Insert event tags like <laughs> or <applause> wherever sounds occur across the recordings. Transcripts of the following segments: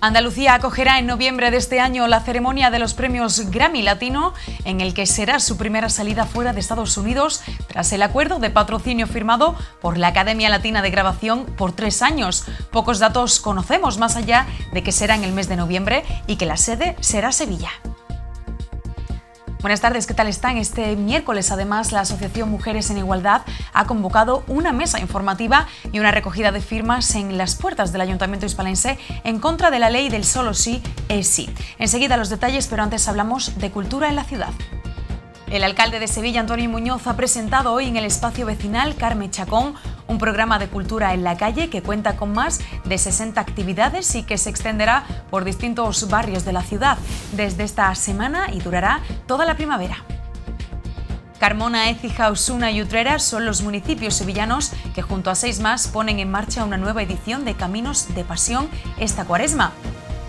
Andalucía acogerá en noviembre de este año la ceremonia de los premios Grammy Latino, en el que será su primera salida fuera de Estados Unidos tras el acuerdo de patrocinio firmado por la Academia Latina de Grabación por tres años. Pocos datos conocemos más allá de que será en el mes de noviembre y que la sede será Sevilla. Buenas tardes, ¿qué tal están? Este miércoles, además, la Asociación Mujeres en Igualdad ha convocado una mesa informativa y una recogida de firmas en las puertas del Ayuntamiento hispalense en contra de la ley del solo sí es sí. Enseguida los detalles, pero antes hablamos de cultura en la ciudad. El alcalde de Sevilla, Antonio Muñoz, ha presentado hoy en el espacio vecinal Carme Chacón un programa de cultura en la calle que cuenta con más de 60 actividades y que se extenderá por distintos barrios de la ciudad desde esta semana y durará toda la primavera. Carmona, Écija, Osuna y Utrera son los municipios sevillanos que junto a seis más ponen en marcha una nueva edición de Caminos de Pasión esta cuaresma.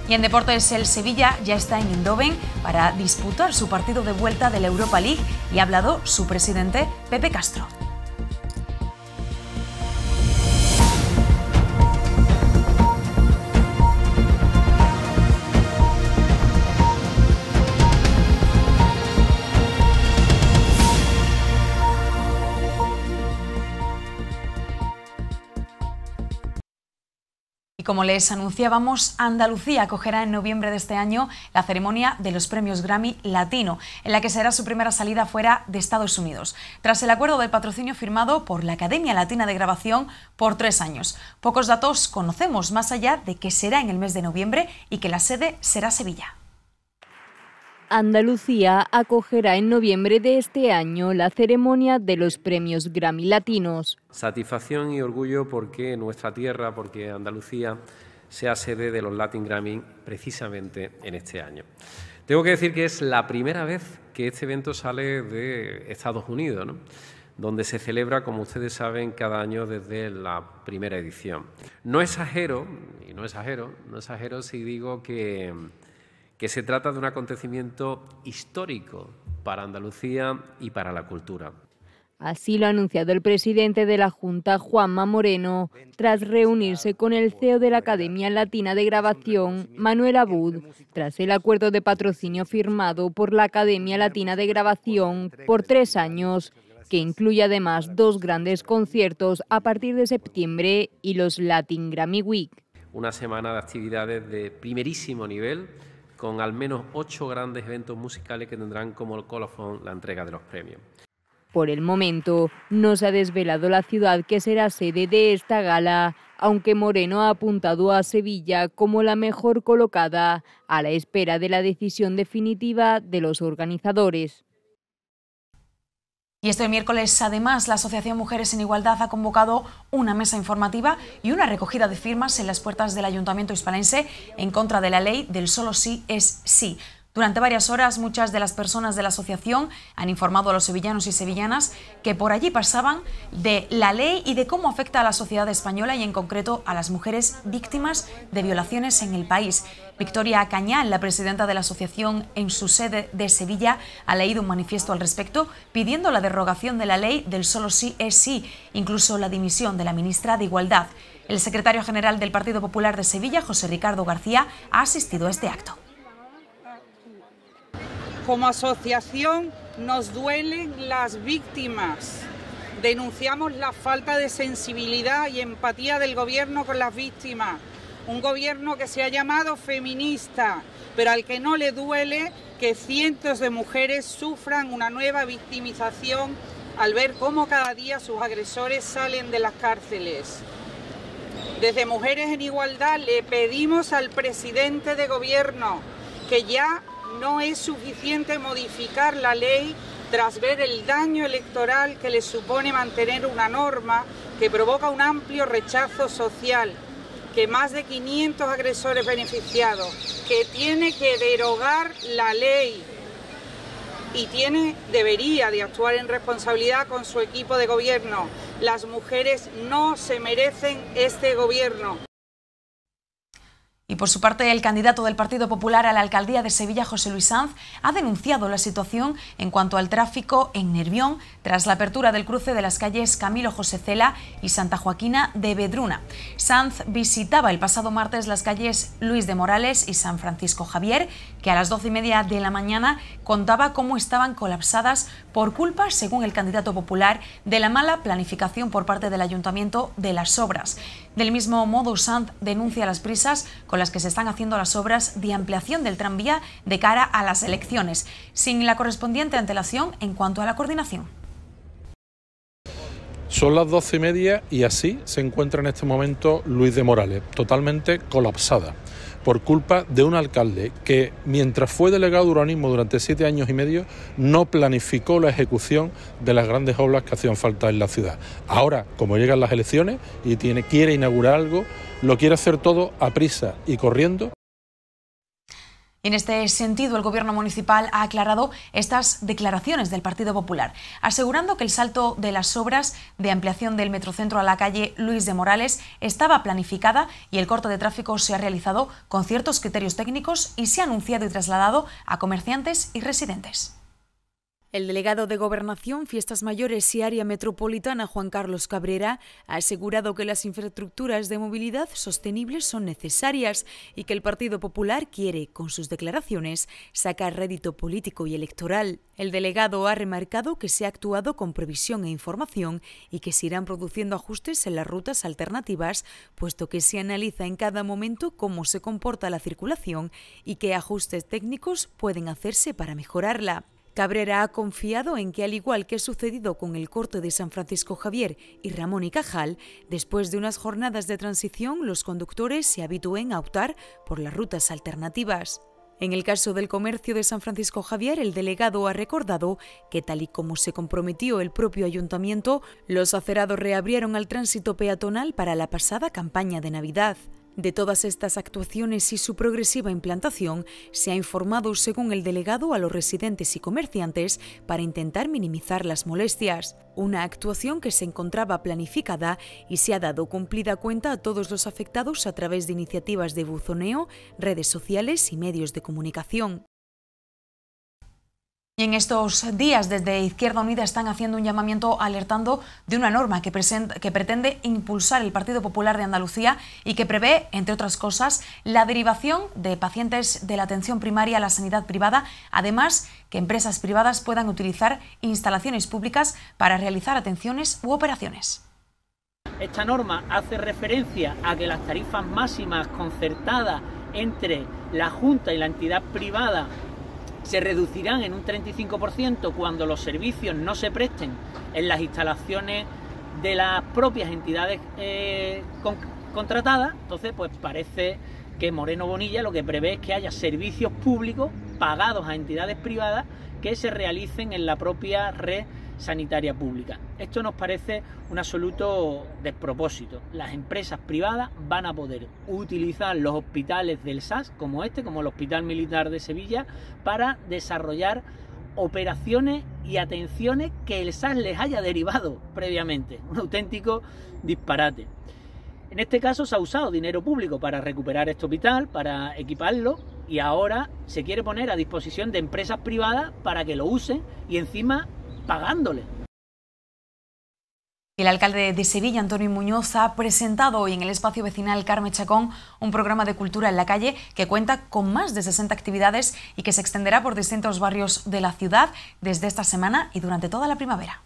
Y en deportes, el Sevilla ya está en indoven para disputar su partido de vuelta de la Europa League y ha hablado su presidente Pepe Castro. Como les anunciábamos, Andalucía acogerá en noviembre de este año la ceremonia de los premios Grammy Latino, en la que será su primera salida fuera de Estados Unidos, tras el acuerdo del patrocinio firmado por la Academia Latina de Grabación por tres años. Pocos datos conocemos más allá de que será en el mes de noviembre y que la sede será Sevilla. Andalucía acogerá en noviembre de este año la ceremonia de los premios Grammy Latinos. Satisfacción y orgullo porque nuestra tierra, porque Andalucía, sea sede de los Latin Grammy precisamente en este año. Tengo que decir que es la primera vez que este evento sale de Estados Unidos, donde se celebra, como ustedes saben, cada año desde la primera edición. No exagero, y no exagero, no exagero si digo que que se trata de un acontecimiento histórico para Andalucía y para la cultura. Así lo ha anunciado el presidente de la Junta, Juanma Moreno, tras reunirse con el CEO de la Academia Latina de Grabación, Manuel Abud, tras el acuerdo de patrocinio firmado por la Academia Latina de Grabación por tres años, que incluye además dos grandes conciertos a partir de septiembre y los Latin Grammy Week. Una semana de actividades de primerísimo nivel con al menos ocho grandes eventos musicales que tendrán como colofón la entrega de los premios. Por el momento, no se ha desvelado la ciudad que será sede de esta gala, aunque Moreno ha apuntado a Sevilla como la mejor colocada, a la espera de la decisión definitiva de los organizadores. Y este miércoles, además, la Asociación Mujeres en Igualdad ha convocado una mesa informativa y una recogida de firmas en las puertas del Ayuntamiento hispalense en contra de la ley del solo sí es sí. Durante varias horas, muchas de las personas de la asociación han informado a los sevillanos y sevillanas que por allí pasaban de la ley y de cómo afecta a la sociedad española y en concreto a las mujeres víctimas de violaciones en el país. Victoria Cañal, la presidenta de la asociación en su sede de Sevilla, ha leído un manifiesto al respecto pidiendo la derogación de la ley del solo sí es sí, incluso la dimisión de la ministra de Igualdad. El secretario general del Partido Popular de Sevilla, José Ricardo García, ha asistido a este acto. Como asociación nos duelen las víctimas. Denunciamos la falta de sensibilidad y empatía del gobierno con las víctimas. Un gobierno que se ha llamado feminista, pero al que no le duele que cientos de mujeres sufran una nueva victimización al ver cómo cada día sus agresores salen de las cárceles. Desde Mujeres en Igualdad le pedimos al presidente de gobierno que ya no es suficiente modificar la ley tras ver el daño electoral que le supone mantener una norma que provoca un amplio rechazo social, que más de 500 agresores beneficiados, que tiene que derogar la ley y tiene, debería de actuar en responsabilidad con su equipo de gobierno. Las mujeres no se merecen este gobierno. Y por su parte, el candidato del Partido Popular a la alcaldía de Sevilla, José Luis Sanz, ha denunciado la situación en cuanto al tráfico en Nervión tras la apertura del cruce de las calles Camilo José Cela y Santa Joaquina de Bedruna. Sanz visitaba el pasado martes las calles Luis de Morales y San Francisco Javier, que a las doce y media de la mañana contaba cómo estaban colapsadas por culpa, según el candidato popular, de la mala planificación por parte del ayuntamiento de las obras. Del mismo modo, Sant denuncia las prisas con las que se están haciendo las obras de ampliación del tranvía de cara a las elecciones, sin la correspondiente antelación en cuanto a la coordinación. Son las doce y media y así se encuentra en este momento Luis de Morales, totalmente colapsada por culpa de un alcalde que, mientras fue delegado de urbanismo durante siete años y medio, no planificó la ejecución de las grandes obras que hacían falta en la ciudad. Ahora, como llegan las elecciones y quiere inaugurar algo, lo quiere hacer todo a prisa y corriendo en este sentido, el Gobierno municipal ha aclarado estas declaraciones del Partido Popular, asegurando que el salto de las obras de ampliación del Metrocentro a la calle Luis de Morales estaba planificada y el corte de tráfico se ha realizado con ciertos criterios técnicos y se ha anunciado y trasladado a comerciantes y residentes. El delegado de Gobernación, Fiestas Mayores y Área Metropolitana, Juan Carlos Cabrera, ha asegurado que las infraestructuras de movilidad sostenibles son necesarias y que el Partido Popular quiere, con sus declaraciones, sacar rédito político y electoral. El delegado ha remarcado que se ha actuado con previsión e información y que se irán produciendo ajustes en las rutas alternativas, puesto que se analiza en cada momento cómo se comporta la circulación y qué ajustes técnicos pueden hacerse para mejorarla. Cabrera ha confiado en que, al igual que ha sucedido con el corte de San Francisco Javier y Ramón y Cajal, después de unas jornadas de transición, los conductores se habitúen a optar por las rutas alternativas. En el caso del comercio de San Francisco Javier, el delegado ha recordado que, tal y como se comprometió el propio ayuntamiento, los acerados reabrieron al tránsito peatonal para la pasada campaña de Navidad. De todas estas actuaciones y su progresiva implantación, se ha informado, según el delegado, a los residentes y comerciantes para intentar minimizar las molestias, una actuación que se encontraba planificada y se ha dado cumplida cuenta a todos los afectados a través de iniciativas de buzoneo, redes sociales y medios de comunicación. Y en estos días, desde Izquierda Unida están haciendo un llamamiento alertando de una norma que, que, pretende impulsar el Partido Popular de Andalucía y que prevé, entre otras cosas, la derivación de pacientes de la atención primaria a la sanidad privada, además que empresas privadas puedan utilizar instalaciones públicas para realizar atenciones u operaciones. Esta norma hace referencia a que las tarifas máximas concertadas entre la Junta y la entidad privada se reducirán en un 35% cuando los servicios no se presten en las instalaciones de las propias entidades eh, contratadas. Entonces, pues parece que Moreno Bonilla lo que prevé es que haya servicios públicos pagados a entidades privadas que se realicen en la propia red sanitaria pública. Esto nos parece un absoluto despropósito. Las empresas privadas van a poder utilizar los hospitales del SAS, como este, como el Hospital Militar de Sevilla, para desarrollar operaciones y atenciones que el SAS les haya derivado previamente. Un auténtico disparate. En este caso se ha usado dinero público para recuperar este hospital, para equiparlo, y ahora se quiere poner a disposición de empresas privadas para que lo usen y encima pagándole. El alcalde de Sevilla, Antonio Muñoz, ha presentado hoy en el espacio vecinal Carmen Chacón un programa de cultura en la calle que cuenta con más de 60 actividades y que se extenderá por distintos barrios de la ciudad desde esta semana y durante toda la primavera.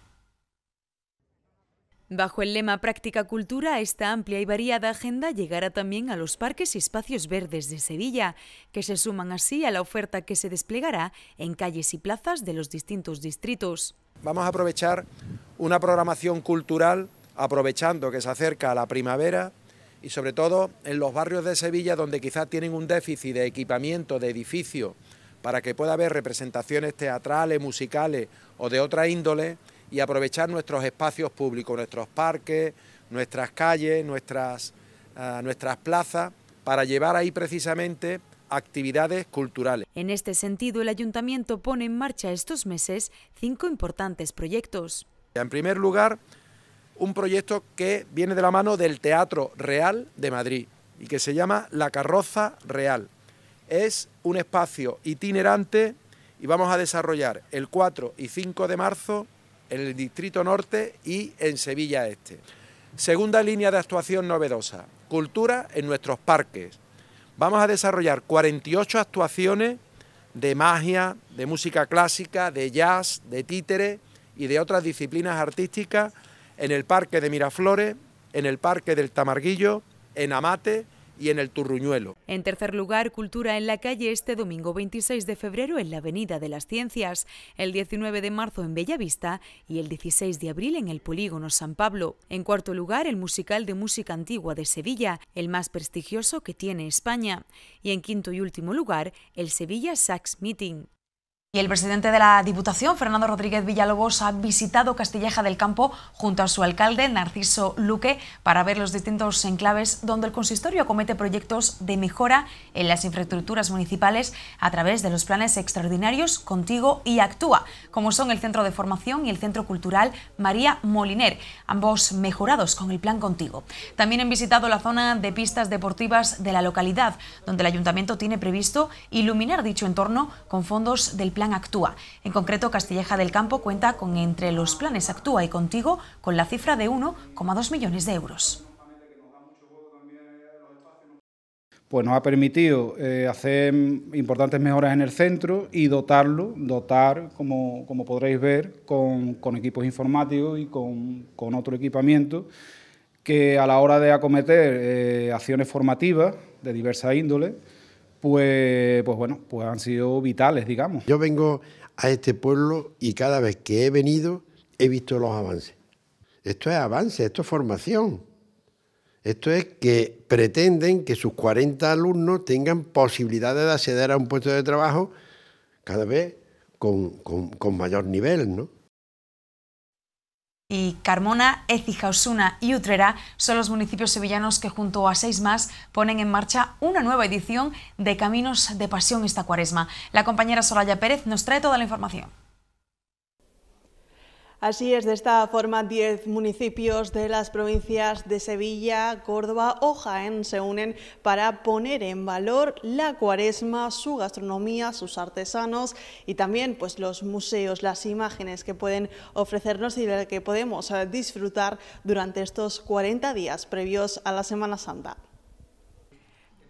Bajo el lema Práctica Cultura, esta amplia y variada agenda llegará también a los parques y espacios verdes de Sevilla, que se suman así a la oferta que se desplegará en calles y plazas de los distintos distritos. Vamos a aprovechar una programación cultural, aprovechando que se acerca a la primavera y sobre todo en los barrios de Sevilla donde quizás tienen un déficit de equipamiento, de edificio, para que pueda haber representaciones teatrales, musicales o de otra índole, y aprovechar nuestros espacios públicos, nuestros parques, nuestras calles, nuestras, ah, nuestras plazas, para llevar ahí precisamente actividades culturales. En este sentido, el ayuntamiento pone en marcha estos meses cinco importantes proyectos. En primer lugar, un proyecto que viene de la mano del Teatro Real de Madrid y que se llama La Carroza Real. Es un espacio itinerante y vamos a desarrollar el 4 y 5 de marzo en el Distrito Norte y en Sevilla Este. Segunda línea de actuación novedosa, cultura en nuestros parques. Vamos a desarrollar 48 actuaciones de magia, de música clásica, de jazz, de títere y de otras disciplinas artísticas en el Parque de Miraflores, en el Parque del Tamarguillo, en Amate y en el Turruñuelo. En tercer lugar, Cultura en la calle este domingo 26 de febrero en la Avenida de las Ciencias, el 19 de marzo en Bellavista y el 16 de abril en el Polígono San Pablo. En cuarto lugar, el musical de música antigua de Sevilla, el más prestigioso que tiene España. Y en quinto y último lugar, el Sevilla Sax Meeting. Y el presidente de la Diputación, Fernando Rodríguez Villalobos, ha visitado Castilleja del Campo junto a su alcalde, Narciso Luque, para ver los distintos enclaves donde el consistorio acomete proyectos de mejora en las infraestructuras municipales a través de los planes extraordinarios Contigo y Actúa, como son el Centro de Formación y el Centro Cultural María Moliner, ambos mejorados con el plan Contigo. También han visitado la zona de pistas deportivas de la localidad, donde el ayuntamiento tiene previsto iluminar dicho entorno con fondos del plan Actúa. En concreto, Castilleja del Campo cuenta con entre los planes Actúa y Contigo con la cifra de 1,2 millones de euros. pues nos ha permitido eh, hacer importantes mejoras en el centro y dotarlo, dotar, como, podréis ver, con, equipos informáticos y con, otro equipamiento que a la hora de acometer eh, acciones formativas de diversa índole, pues, pues bueno, pues han sido vitales, digamos. Yo vengo a este pueblo y cada vez que he venido he visto los avances. Esto es avance, esto es formación. Esto es que pretenden que sus 40 alumnos tengan posibilidades de acceder a un puesto de trabajo cada vez con, con mayor nivel, ¿no? y Carmona, Ecija, y Utrera son los municipios sevillanos que junto a seis más ponen en marcha una nueva edición de Caminos de Pasión esta cuaresma. La compañera Soraya Pérez nos trae toda la información. Así es, de esta forma, 10 municipios de las provincias de Sevilla, Córdoba o Jaén se unen para poner en valor la cuaresma, su gastronomía, sus artesanos y también pues, los museos, las imágenes que pueden ofrecernos y de las que podemos eh, disfrutar durante estos 40 días previos a la Semana Santa.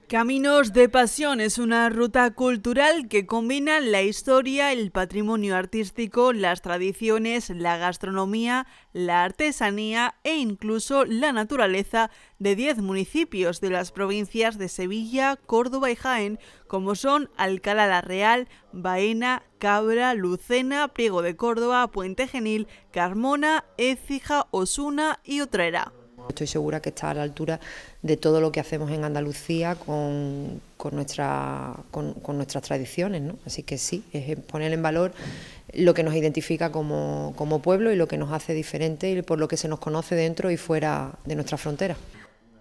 Caminos de Pasión es una ruta cultural que combina la historia, el patrimonio artístico, las tradiciones, la gastronomía, la artesanía e incluso la naturaleza de 10 municipios de las provincias de Sevilla, Córdoba y Jaén, como son Alcalá la Real, Baena, Cabra, Lucena, Priego de Córdoba, Puente Genil, Carmona, Écija, Osuna y Utrera. Estoy segura que está a la altura de todo lo que hacemos en Andalucía con, nuestras tradiciones. Así que sí, es poner en valor lo que nos identifica como, como pueblo y lo que nos hace diferente y por lo que se nos conoce dentro y fuera de nuestras fronteras.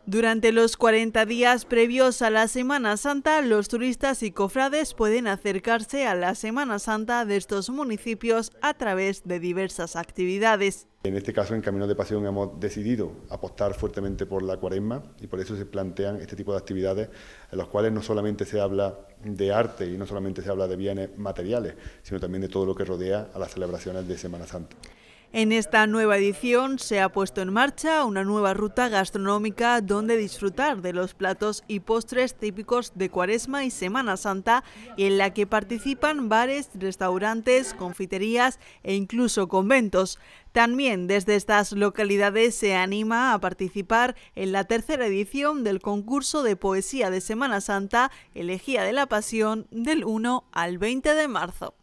Durante los 40 días previos a la Semana Santa, los turistas y cofrades pueden acercarse a la Semana Santa de estos municipios a través de diversas actividades. En este caso, en Camino de Pasión hemos decidido apostar fuertemente por la cuaresma y por eso se plantean este tipo de actividades en las cuales no solamente se habla de arte y no solamente se habla de bienes materiales, sino también de todo lo que rodea a las celebraciones de Semana Santa. En esta nueva edición se ha puesto en marcha una nueva ruta gastronómica donde disfrutar de los platos y postres típicos de Cuaresma y Semana Santa, en la que participan bares, restaurantes, confiterías e incluso conventos. También desde estas localidades se anima a participar en la tercera edición del concurso de poesía de Semana Santa, Elegía de la Pasión, del 1 al 20 de marzo.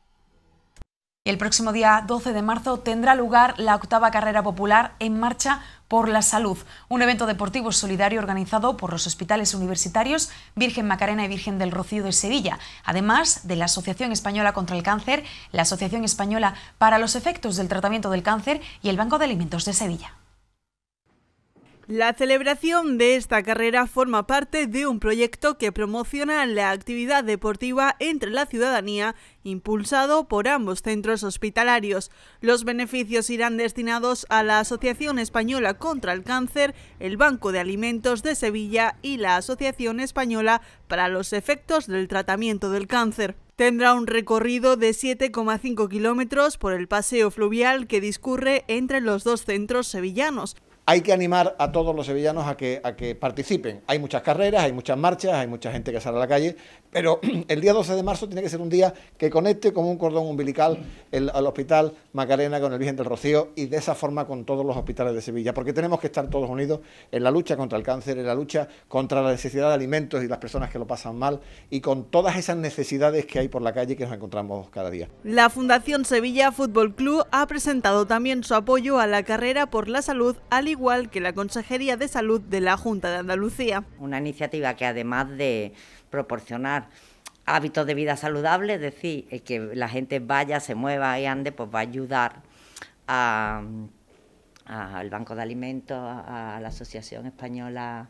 El próximo día 12 de marzo tendrá lugar la octava carrera popular en marcha por la Salud, un evento deportivo solidario organizado por los hospitales universitarios Virgen Macarena y Virgen del Rocío de Sevilla, además de la Asociación Española contra el Cáncer, la Asociación Española para los Efectos del Tratamiento del Cáncer y el Banco de Alimentos de Sevilla. La celebración de esta carrera forma parte de un proyecto que promociona la actividad deportiva entre la ciudadanía, impulsado por ambos centros hospitalarios. Los beneficios irán destinados a la Asociación Española contra el Cáncer, el Banco de Alimentos de Sevilla y la Asociación Española para los Efectos del Tratamiento del Cáncer. Tendrá un recorrido de 7,5 kilómetros por el paseo fluvial que discurre entre los dos centros sevillanos hay que animar a todos los sevillanos a que, a que participen. Hay muchas carreras, hay muchas marchas, hay mucha gente que sale a la calle, pero <clears throat> el día 12 de marzo tiene que ser un día que conecte como un cordón umbilical el, al Hospital Macarena con el Virgen del Rocío y de esa forma con todos los hospitales de Sevilla, porque tenemos que estar todos unidos en la lucha contra el cáncer, en la lucha contra la necesidad de alimentos y las personas que lo pasan mal y con todas esas necesidades que hay por la calle que nos encontramos cada día. La Fundación Sevilla Fútbol Club ha presentado también su apoyo a la carrera por la salud al igual igual que la Consejería de Salud de la Junta de Andalucía. Una iniciativa que además de proporcionar hábitos de vida saludable... es decir, eh, que la gente vaya, se mueva y ande, pues va a ayudar al Banco de Alimentos, a la Asociación Española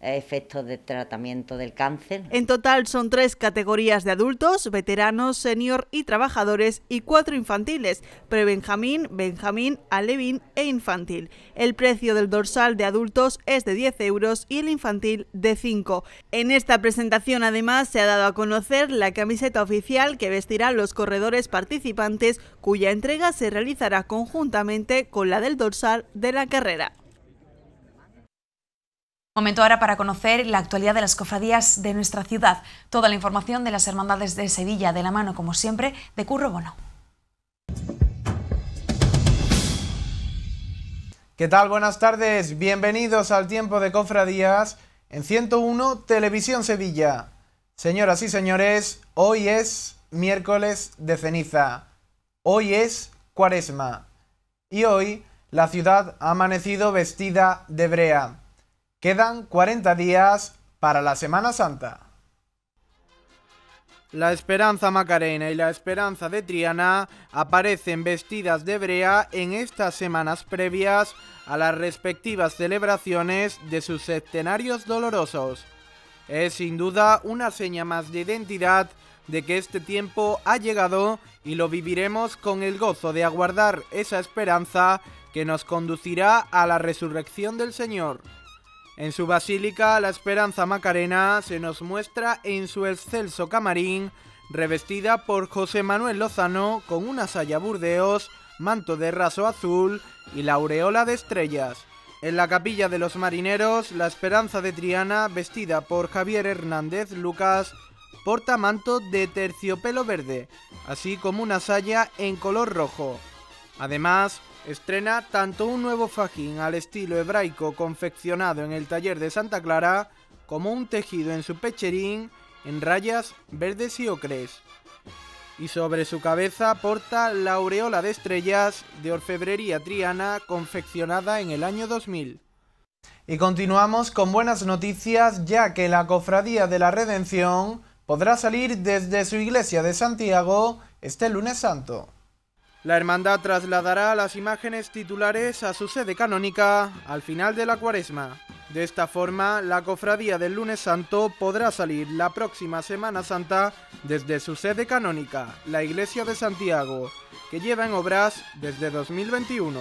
efectos de tratamiento del cáncer. En total son tres categorías de adultos, veteranos, senior y trabajadores y cuatro infantiles, prebenjamín, benjamín, alevín e infantil. El precio del dorsal de adultos es de 10 euros y el infantil de 5. En esta presentación además se ha dado a conocer la camiseta oficial que vestirán los corredores participantes cuya entrega se realizará conjuntamente con la del dorsal de la carrera. Momento ahora para conocer la actualidad de las cofradías de nuestra ciudad. Toda la información de las hermandades de Sevilla de la mano, como siempre, de Curro Bono. ¿Qué tal? Buenas tardes. Bienvenidos al tiempo de cofradías en 101 Televisión Sevilla. Señoras y señores, hoy es miércoles de ceniza. Hoy es cuaresma. Y hoy la ciudad ha amanecido vestida de brea. Quedan 40 días para la Semana Santa. La esperanza macarena y la esperanza de Triana aparecen vestidas de brea en estas semanas previas a las respectivas celebraciones de sus centenarios dolorosos. Es sin duda una seña más de identidad de que este tiempo ha llegado y lo viviremos con el gozo de aguardar esa esperanza que nos conducirá a la resurrección del Señor. En su basílica, la Esperanza Macarena se nos muestra en su excelso camarín, revestida por José Manuel Lozano con una saya burdeos, manto de raso azul y laureola aureola de estrellas. En la capilla de los marineros, la Esperanza de Triana, vestida por Javier Hernández Lucas, porta manto de terciopelo verde, así como una saya en color rojo. Además, estrena tanto un nuevo fajín al estilo hebraico confeccionado en el taller de Santa Clara como un tejido en su pecherín en rayas verdes y ocres. Y sobre su cabeza porta la aureola de estrellas de orfebrería triana confeccionada en el año 2000. Y continuamos con buenas noticias ya que la Cofradía de la Redención podrá salir desde su iglesia de Santiago este lunes santo. La hermandad trasladará las imágenes titulares a su sede canónica al final de la cuaresma. De esta forma, la cofradía del lunes santo podrá salir la próxima Semana Santa desde su sede canónica, la iglesia de Santiago, que lleva en obras desde 2021.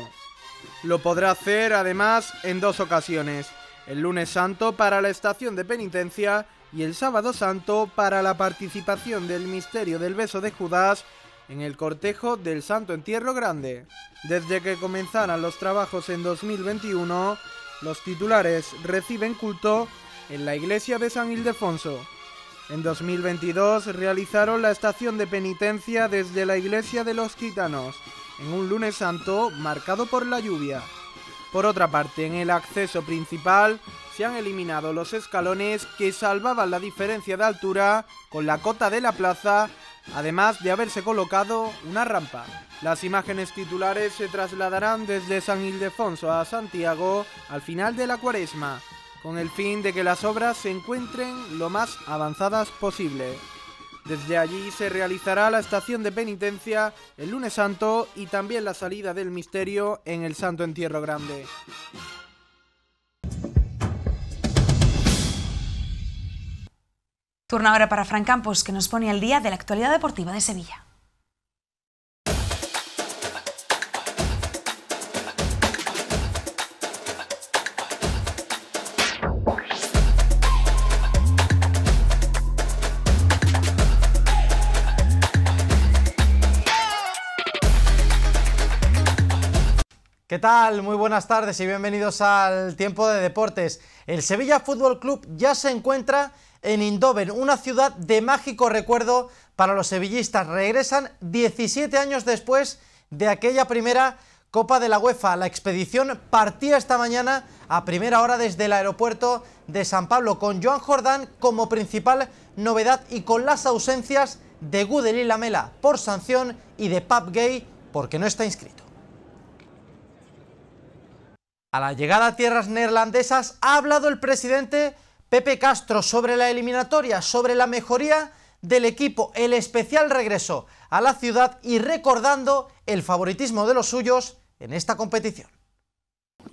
Lo podrá hacer además en dos ocasiones, el lunes santo para la estación de penitencia y el sábado santo para la participación del misterio del beso de Judas en el cortejo del Santo Entierro Grande. Desde que comenzaran los trabajos en 2021, los titulares reciben culto en la iglesia de San Ildefonso. En 2022 realizaron la estación de penitencia desde la iglesia de los Quitanos, en un lunes santo marcado por la lluvia. Por otra parte, en el acceso principal se han eliminado los escalones que salvaban la diferencia de altura con la cota de la plaza además de haberse colocado una rampa. Las imágenes titulares se trasladarán desde San Ildefonso a Santiago al final de la cuaresma, con el fin de que las obras se encuentren lo más avanzadas posible. Desde allí se realizará la estación de penitencia el lunes santo y también la salida del misterio en el Santo Entierro Grande. Turno ahora para Fran Campos, que nos pone al día de la actualidad deportiva de Sevilla. ¿Qué tal? Muy buenas tardes y bienvenidos al Tiempo de Deportes. El Sevilla Fútbol Club ya se encuentra en Indoven, una ciudad de mágico recuerdo para los sevillistas. Regresan 17 años después de aquella primera Copa de la UEFA. La expedición partía esta mañana a primera hora desde el aeropuerto de San Pablo, con Joan Jordán como principal novedad y con las ausencias de Gudel Lamela por sanción y de Pab Gay porque no está inscrito. A la llegada a tierras neerlandesas ha hablado el presidente Pepe Castro sobre la eliminatoria, sobre la mejoría del equipo, el especial regreso a la ciudad y recordando el favoritismo de los suyos en esta competición.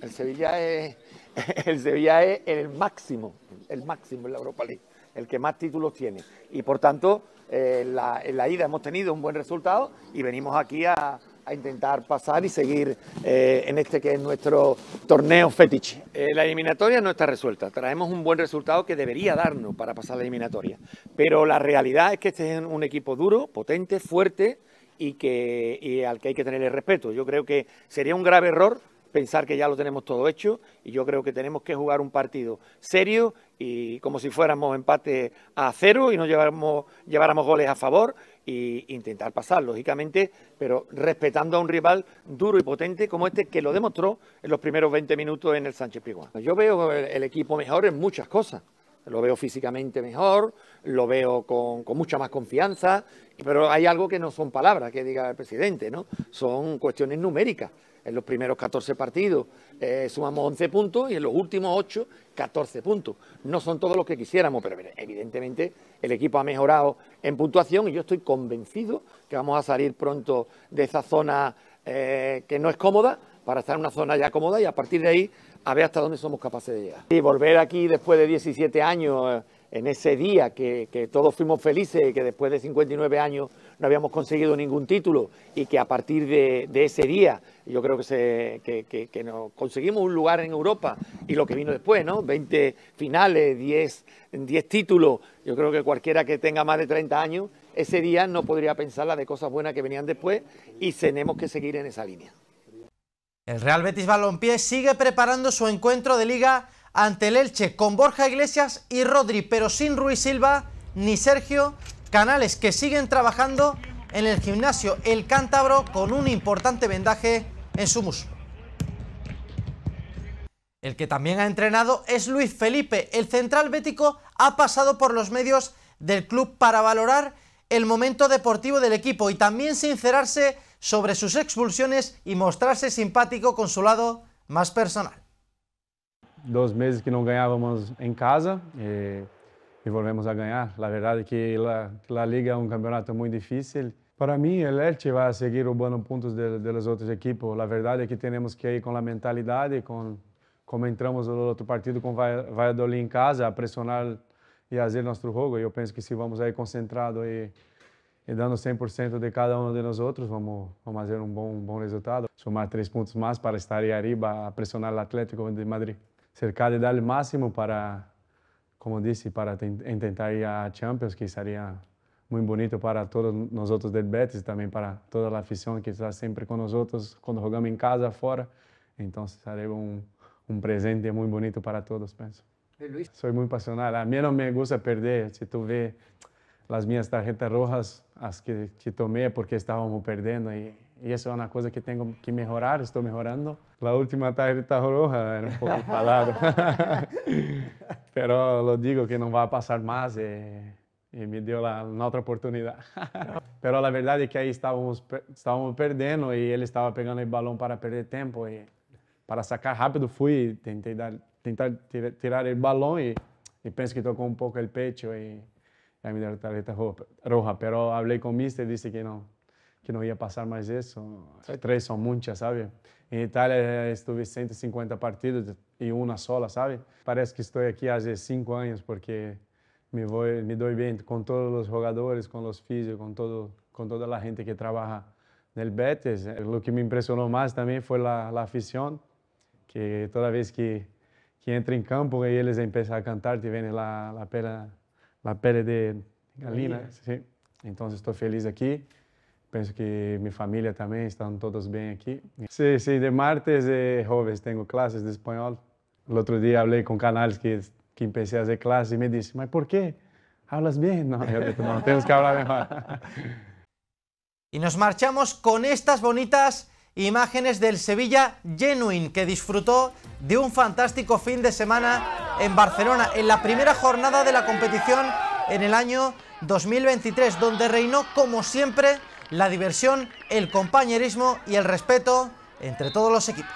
El Sevilla es <laughs> el, máximo, el máximo en la Europa League, el que más títulos tiene. Y por tanto, eh, en la ida hemos tenido un buen resultado y venimos aquí a, a intentar pasar y seguir eh, en este que es nuestro torneo fetiche. Eh, la eliminatoria no está resuelta. Traemos un buen resultado que debería darnos para pasar la eliminatoria. Pero la realidad es que este es un equipo duro, potente, fuerte y, que, al que hay que el respeto. Yo creo que sería un grave error pensar que ya lo tenemos todo hecho y yo creo que tenemos que jugar un partido serio y como si fuéramos empate a cero y no lleváramos, lleváramos goles a favor y intentar pasar, lógicamente, pero respetando a un rival duro y potente como este que lo demostró en los primeros 20 minutos en el Sánchez piguán Yo veo el, equipo mejor en muchas cosas. Lo veo físicamente mejor, lo veo con, con, mucha más confianza, pero hay algo que no son palabras que diga el presidente, ¿no? Son cuestiones numéricas en los primeros 14 partidos eh, sumamos 11 puntos y en los últimos 8, 14 puntos. No son todos los que quisiéramos, pero evidentemente el equipo ha mejorado en puntuación y yo estoy convencido que vamos a salir pronto de esa zona eh, que no es cómoda para estar en una zona ya cómoda y a partir de ahí a ver hasta dónde somos capaces de llegar. Y volver aquí después de 17 años, eh, en ese día que, todos fuimos felices, y que después de 59 años no habíamos conseguido ningún título y que a partir de, ese día yo creo que, nos conseguimos un lugar en Europa y lo que vino después, ¿no? 20 finales, 10, títulos, yo creo que cualquiera que tenga más de 30 años, ese día no podría pensar la de cosas buenas que venían después y tenemos que seguir en esa línea. El Real Betis Balompié sigue preparando su encuentro de liga ante el Elche con Borja Iglesias y Rodri, pero sin Ruiz Silva ni Sergio canales que siguen trabajando en el gimnasio El Cántabro con un importante vendaje en su muslo. El que también ha entrenado es Luis Felipe. El central bético ha pasado por los medios del club para valorar el momento deportivo del equipo y también sincerarse sobre sus expulsiones y mostrarse simpático con su lado más personal. Dos meses que no ganábamos en casa. Eh, e volvemos a ganhar. A verdade é que a, Liga é um campeonato muito difícil. Para mim, o Elche vai seguir roubando pontos das outras equipes. A verdade é que temos que ir com a mentalidade, com como entramos no outro partido com Valladolid em casa, a pressionar e fazer nosso jogo. Eu penso que se vamos aí concentrado e, e dando 100% de cada um de nós outros, vamos, vamos fazer um bom, um bom resultado. Somar três pontos mais para estar em arriba, a pressionar o Atlético de Madrid. Cercar e dar o máximo para como disse, para tentar ir à Champions, que seria muito bonito para todos nós outros do Betis, também para toda a afición que está sempre com nós outros, quando jogamos em casa, fora. Então, seria um, um presente muito bonito para todos, penso. Luis. Sou muito apaixonado. A mim não me gusta perder. Se tu vê as minhas tarjetas rojas, as que te tomei é porque estávamos perdendo e e essa é uma coisa que tenho que melhorar. Estou melhorando. A última tarjeta roja era um pouco falado, pero eu digo que não vai a mais e, e me deu lá una outra oportunidade. <laughs> pero a verdade é que aí estávamos estávamos perdendo e ele estava pegando o balão para perder tempo e para sacar rápido fui tentei dar, tentar tirar o balão e penso que tocou um pouco el peito e me deu a tarjeta roja, pero hablé con Mister y dice que no que não ia passar mais isso. Três são muitas, sabe? Em Itália eh, estive 150 partidos e uma sola, sabe? Parece que estou aqui há cinco anos porque me vou me dou bem com todos os jogadores, com os físicos, com todo com toda a gente que trabalha no Betis. Eh, o que me impressionou mais também foi a, a afición, que toda vez que que entra em campo e eles começam a cantar, te vem lá a pele, pele de galinha. Sim. Então estou feliz aqui. Penso que mi familia también, están todos bien aquí... ...sí, sí, de martes de jueves tengo clases de español... ...el otro día hablé con canales que, que empecé a hacer clases... ...y me dice, mas por qué? ¿Hablas bien? No, yo no, tenemos que hablar mejor. <laughs> Y nos marchamos con estas bonitas imágenes del Sevilla Genuine, que disfrutó de un fantástico fin de semana en Barcelona, en la primera jornada de la competición en el año 2023, donde reinó, como siempre, la diversión, el compañerismo y el respeto entre todos los equipos.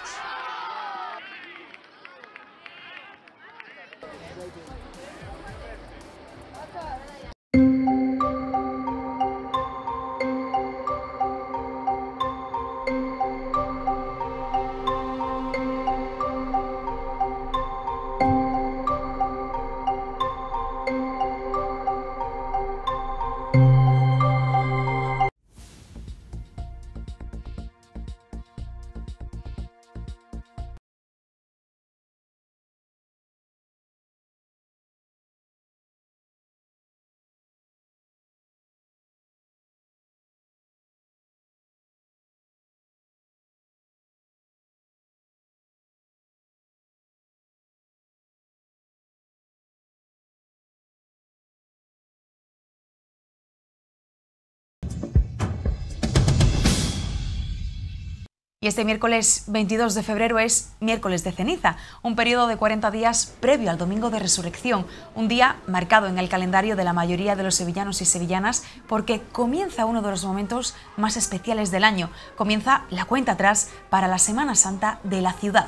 Y este miércoles 22 de febrero es miércoles de ceniza, un periodo de 40 días previo al Domingo de Resurrección, un día marcado en el calendario de la mayoría de los sevillanos y sevillanas porque comienza uno de los momentos más especiales del año, comienza la cuenta atrás para la Semana Santa de la ciudad.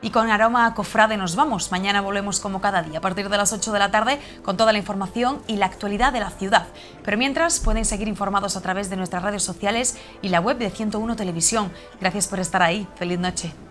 Y con aroma a cofrade nos vamos. Mañana volvemos como cada día a partir de las 8 de la tarde con toda la información y la actualidad de la ciudad. Pero mientras pueden seguir informados a través de nuestras redes sociales y la web de 101 Televisión. Gracias por estar ahí. Feliz noche.